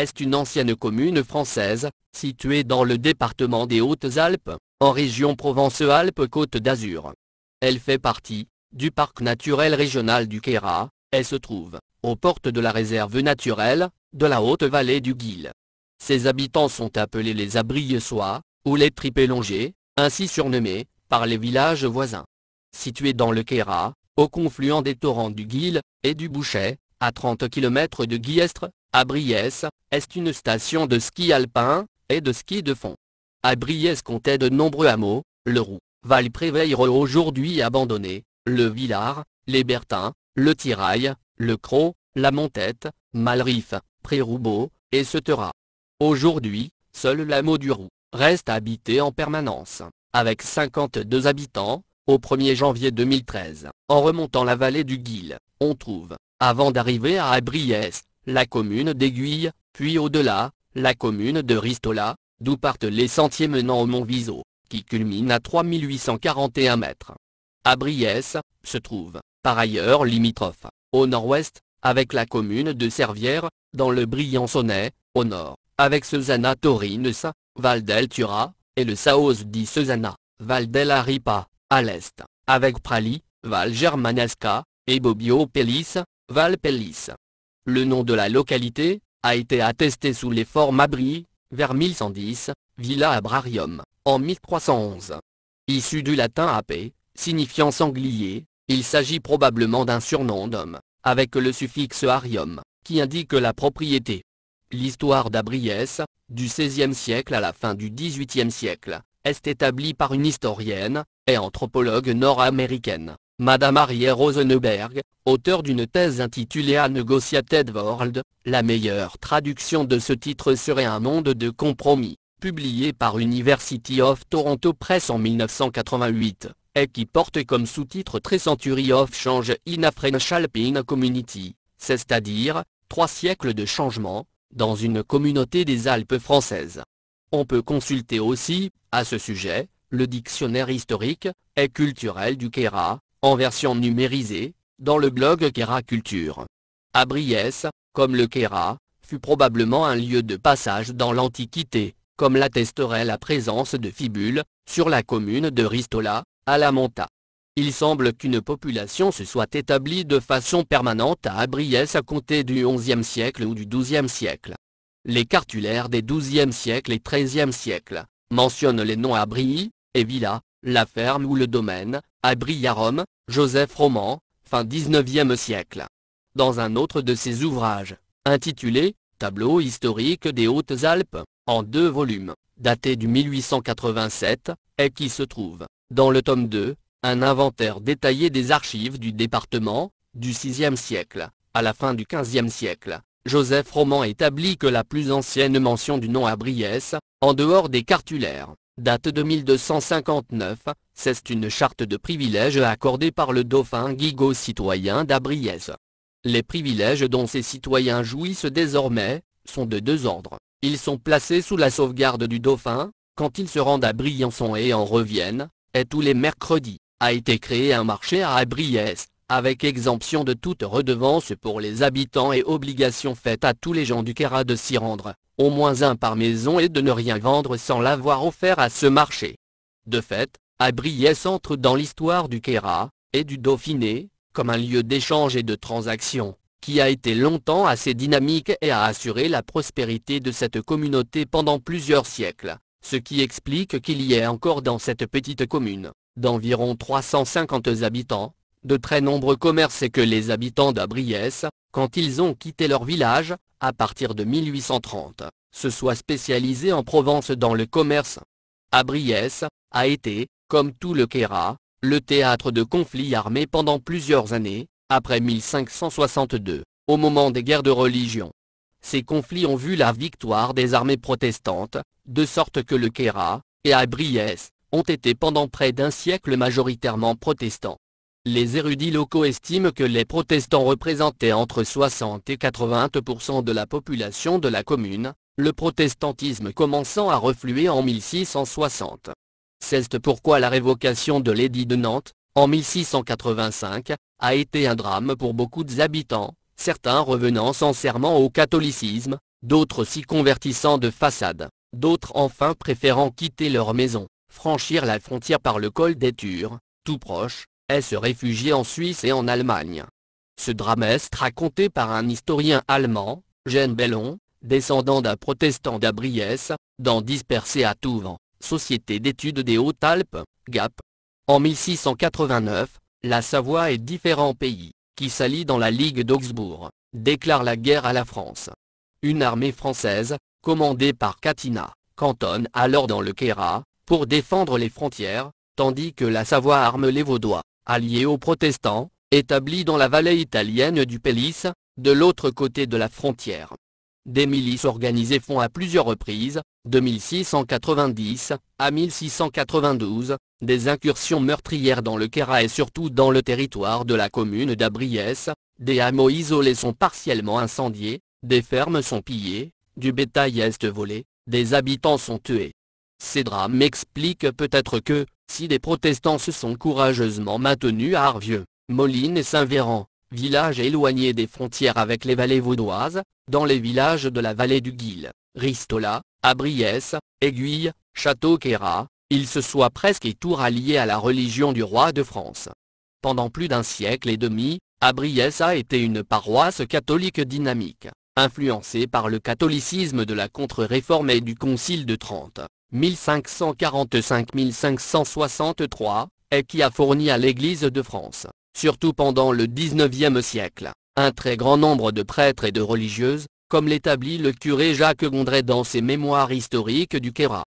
est une ancienne commune française, située dans le département des Hautes-Alpes, en région Provence-Alpes-Côte d'Azur. Elle fait partie du parc naturel régional du Queyras, elle se trouve aux portes de la réserve naturelle de la haute vallée du Guil. Ses habitants sont appelés les Abriessois, ou les Tripélongés, ainsi surnommés, par les villages voisins. Située dans le Kera, au confluent des torrents du Guil et du Bouchet, à 30 km de Guillestre, Abriès, est une station de ski alpin, et de ski de fond. Abriès comptait de nombreux hameaux, le Roux, val préveille aujourd'hui abandonné, le Villard, les Bertins, le Tirail, le Croc, la Montette, Malrif, Roubaud et Cetera. Aujourd'hui, seul l'hameau du Roux reste habité en permanence, avec 52 habitants, au 1er janvier 2013. En remontant la vallée du Guil, on trouve, avant d'arriver à Abriès, la commune d'Aiguille, puis au-delà, la commune de Ristola, d'où partent les sentiers menant au mont Viso, qui culmine à 3841 mètres. Briès, se trouve, par ailleurs limitrophe, au nord-ouest, avec la commune de Servières, dans le Briançonnais, au nord, avec susanna Torines, Val del Tura, et le Saos di susanna Val del à l'est, avec Prali, Val Germanesca, et Bobbio Pellis, Val Pellis, le nom de la localité a été attesté sous les formes abri, vers 1110, Villa Abrarium, en 1311. Issu du latin AP, signifiant sanglier, il s'agit probablement d'un surnom d'homme, avec le suffixe arium, qui indique la propriété. L'histoire d'Abriès, du XVIe siècle à la fin du XVIIIe siècle, est établie par une historienne et anthropologue nord-américaine, Madame Marie Rosenberg, auteur d'une thèse intitulée A Negotiated World, la meilleure traduction de ce titre serait Un monde de compromis, publié par University of Toronto Press en 1988, et qui porte comme sous-titre Three Century of Change in a French Alpine Community, c'est-à-dire, trois siècles de changement, dans une communauté des Alpes françaises. On peut consulter aussi, à ce sujet, le dictionnaire historique et culturel du Quera en version numérisée, dans le blog Kera Culture. Abriès, comme le Kera, fut probablement un lieu de passage dans l'Antiquité, comme l'attesterait la présence de fibules, sur la commune de Ristola, à la Monta. Il semble qu'une population se soit établie de façon permanente à Abriès à compter du XIe siècle ou du XIIe siècle. Les cartulaires des XIIe siècle et XIIIe siècle mentionnent les noms Abri et Villa, la ferme ou le domaine, à Joseph Roman, fin 19 siècle. Dans un autre de ses ouvrages, intitulé « Tableau historique des Hautes-Alpes », en deux volumes, daté du 1887, et qui se trouve, dans le tome 2, un inventaire détaillé des archives du département, du 6 siècle, à la fin du 15 siècle. Joseph Roman établit que la plus ancienne mention du nom à en dehors des cartulaires, date de 1259, c'est une charte de privilèges accordée par le dauphin Guigo citoyen d'Abriès. Les privilèges dont ces citoyens jouissent désormais, sont de deux ordres. Ils sont placés sous la sauvegarde du dauphin, quand ils se rendent à Briançon et en reviennent, et tous les mercredis, a été créé un marché à Abriès, avec exemption de toute redevance pour les habitants et obligation faite à tous les gens du Kera de s'y rendre, au moins un par maison et de ne rien vendre sans l'avoir offert à ce marché. De fait, Abriès entre dans l'histoire du Kera, et du Dauphiné, comme un lieu d'échange et de transaction, qui a été longtemps assez dynamique et a assuré la prospérité de cette communauté pendant plusieurs siècles, ce qui explique qu'il y ait encore dans cette petite commune, d'environ 350 habitants, de très nombreux commerces et que les habitants d'Abriès, quand ils ont quitté leur village, à partir de 1830, se soient spécialisés en Provence dans le commerce. Abriès a été, comme tout le Kéra, le théâtre de conflits armés pendant plusieurs années, après 1562, au moment des guerres de religion. Ces conflits ont vu la victoire des armées protestantes, de sorte que le Kéra, et Abriès, ont été pendant près d'un siècle majoritairement protestants. Les érudits locaux estiment que les protestants représentaient entre 60 et 80% de la population de la commune, le protestantisme commençant à refluer en 1660. C'est pourquoi la révocation de l'édit de Nantes, en 1685, a été un drame pour beaucoup d'habitants, certains revenant sincèrement au catholicisme, d'autres s'y convertissant de façade, d'autres enfin préférant quitter leur maison, franchir la frontière par le col des Tures, tout proche, est se réfugier en Suisse et en Allemagne. Ce drame est raconté par un historien allemand, Jeanne Bellon, descendant d'un protestant d'Abriès, dans Dispersé à Touvent, Société d'études des Hautes-Alpes, GAP. En 1689, la Savoie et différents pays, qui s'allient dans la Ligue d'Augsbourg, déclarent la guerre à la France. Une armée française, commandée par Catina, cantonne alors dans le Kera, pour défendre les frontières, tandis que la Savoie arme les Vaudois. Alliés aux protestants, établis dans la vallée italienne du Pélis, de l'autre côté de la frontière. Des milices organisées font à plusieurs reprises, de 1690 à 1692, des incursions meurtrières dans le Kera et surtout dans le territoire de la commune d'Abriès, des hameaux isolés sont partiellement incendiés, des fermes sont pillées, du bétail est volé, des habitants sont tués. Ces drames expliquent peut-être que, si des protestants se sont courageusement maintenus à Arvieux, Moline et Saint-Véran, villages éloignés des frontières avec les vallées vaudoises, dans les villages de la vallée du Guil, Ristola, Abriès, Aiguille, Château-Quéra, ils se soient presque et tout ralliés à la religion du roi de France. Pendant plus d'un siècle et demi, Abriès a été une paroisse catholique dynamique, influencée par le catholicisme de la contre-réforme et du Concile de Trente. 1545-1563, et qui a fourni à l'Église de France, surtout pendant le XIXe siècle, un très grand nombre de prêtres et de religieuses, comme l'établit le curé Jacques Gondret dans ses Mémoires historiques du Quéra.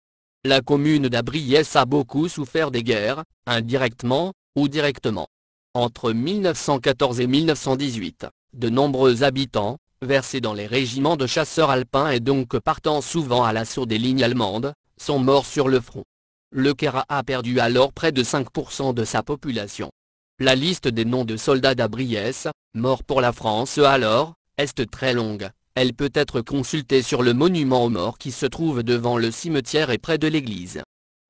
La commune d'Abriès a beaucoup souffert des guerres, indirectement, ou directement. Entre 1914 et 1918, de nombreux habitants, versés dans les régiments de chasseurs alpins et donc partant souvent à l'assaut des lignes allemandes, sont morts sur le front. Le Kera a perdu alors près de 5% de sa population. La liste des noms de soldats d'Abriès, morts pour la France alors, est très longue. Elle peut être consultée sur le monument aux morts qui se trouve devant le cimetière et près de l'église.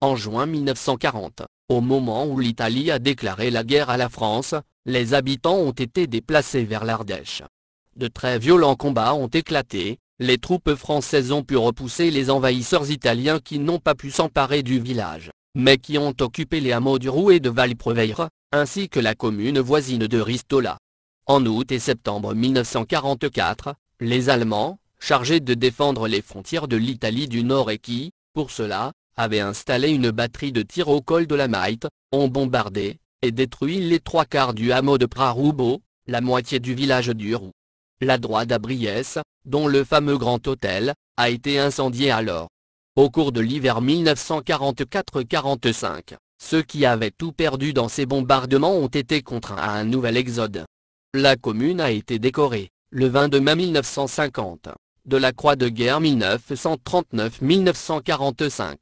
En juin 1940, au moment où l'Italie a déclaré la guerre à la France, les habitants ont été déplacés vers l'Ardèche. De très violents combats ont éclaté, les troupes françaises ont pu repousser les envahisseurs italiens qui n'ont pas pu s'emparer du village, mais qui ont occupé les hameaux du Roux et de Valpreveyre, ainsi que la commune voisine de Ristola. En août et septembre 1944, les Allemands, chargés de défendre les frontières de l'Italie du Nord et qui, pour cela, avaient installé une batterie de tir au col de la Maite, ont bombardé, et détruit les trois quarts du hameau de Prarubo, la moitié du village du Roux. La droite d'Abriès dont le fameux Grand Hôtel, a été incendié alors. Au cours de l'hiver 1944-45, ceux qui avaient tout perdu dans ces bombardements ont été contraints à un nouvel exode. La commune a été décorée, le 22 mai 1950, de la Croix de guerre 1939-1945.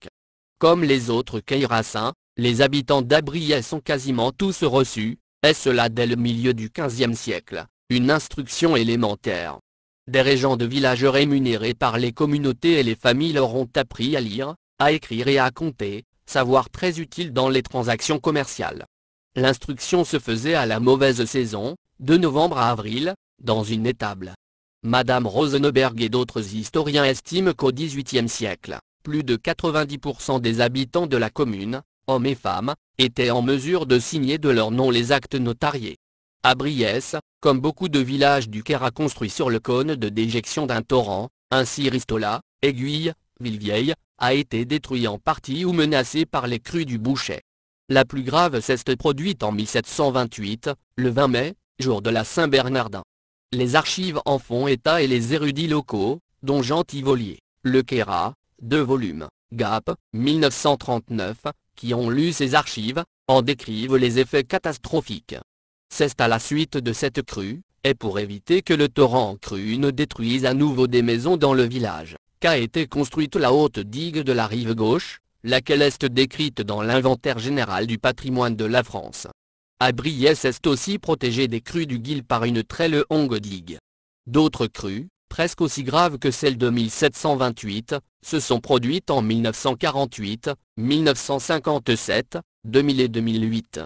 Comme les autres Caïrassins, les habitants d'Abriès sont quasiment tous reçus, et cela dès le milieu du XVe siècle, une instruction élémentaire des régents de villages rémunérés par les communautés et les familles leur ont appris à lire, à écrire et à compter, savoir très utile dans les transactions commerciales. L'instruction se faisait à la mauvaise saison, de novembre à avril, dans une étable. Madame Rosenberg et d'autres historiens estiment qu'au XVIIIe siècle, plus de 90% des habitants de la commune, hommes et femmes, étaient en mesure de signer de leur nom les actes notariés. À Briès, comme beaucoup de villages du Quéra construits sur le cône de déjection d'un torrent, ainsi Ristola, Aiguille, Villevieille, a été détruit en partie ou menacé par les crues du Bouchet. La plus grave ceste produite en 1728, le 20 mai, jour de la Saint-Bernardin. Les archives en font état et les érudits locaux, dont Jean Tivolier, Le Quéra, deux volumes, Gap, 1939, qui ont lu ces archives, en décrivent les effets catastrophiques. C'est à la suite de cette crue, et pour éviter que le torrent crue ne détruise à nouveau des maisons dans le village, qu'a été construite la haute digue de la rive gauche, laquelle est décrite dans l'inventaire général du patrimoine de la France. Abriès est aussi protégé des crues du Guil par une très longue digue. D'autres crues, presque aussi graves que celles de 1728, se sont produites en 1948, 1957, 2000 et 2008.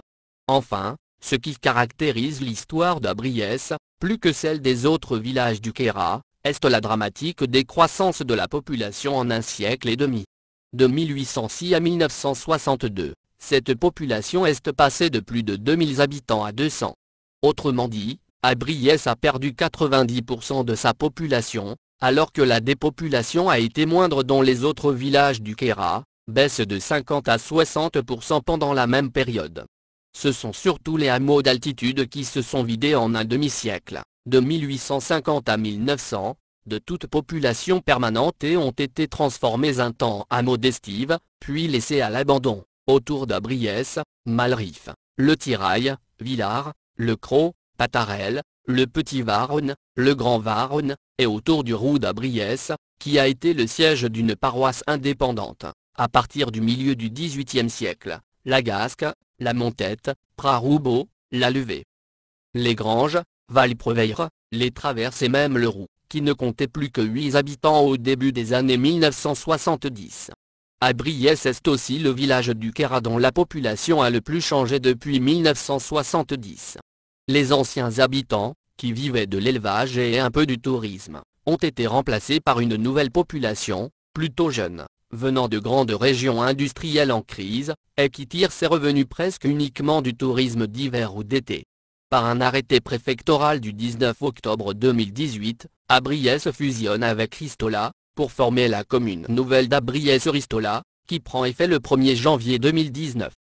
Enfin, ce qui caractérise l'histoire d'Abriès, plus que celle des autres villages du Kéra, est la dramatique décroissance de la population en un siècle et demi. De 1806 à 1962, cette population est passée de plus de 2000 habitants à 200. Autrement dit, Abriès a perdu 90% de sa population, alors que la dépopulation a été moindre dans les autres villages du Kéra, baisse de 50 à 60% pendant la même période. Ce sont surtout les hameaux d'altitude qui se sont vidés en un demi-siècle, de 1850 à 1900, de toute population permanente et ont été transformés un temps en hameaux d'estive, puis laissés à l'abandon, autour d'Abriès, Malrif, Le Tirail, Villars, Le Croc, Patarel, le Petit Varne, le Grand Varne et autour du Roux d'Abriès, qui a été le siège d'une paroisse indépendante. À partir du milieu du XVIIIe siècle, la Gasque, la Montette, Praroubo, la Levée. Les Granges, Valpreveire, les Traverses et même le Roux, qui ne comptait plus que 8 habitants au début des années 1970. À Briès est aussi le village du Kera dont la population a le plus changé depuis 1970. Les anciens habitants, qui vivaient de l'élevage et un peu du tourisme, ont été remplacés par une nouvelle population, plutôt jeune venant de grandes régions industrielles en crise, et qui tire ses revenus presque uniquement du tourisme d'hiver ou d'été. Par un arrêté préfectoral du 19 octobre 2018, Abriès fusionne avec Ristola, pour former la commune nouvelle d'Abriès-Ristola, qui prend effet le 1er janvier 2019.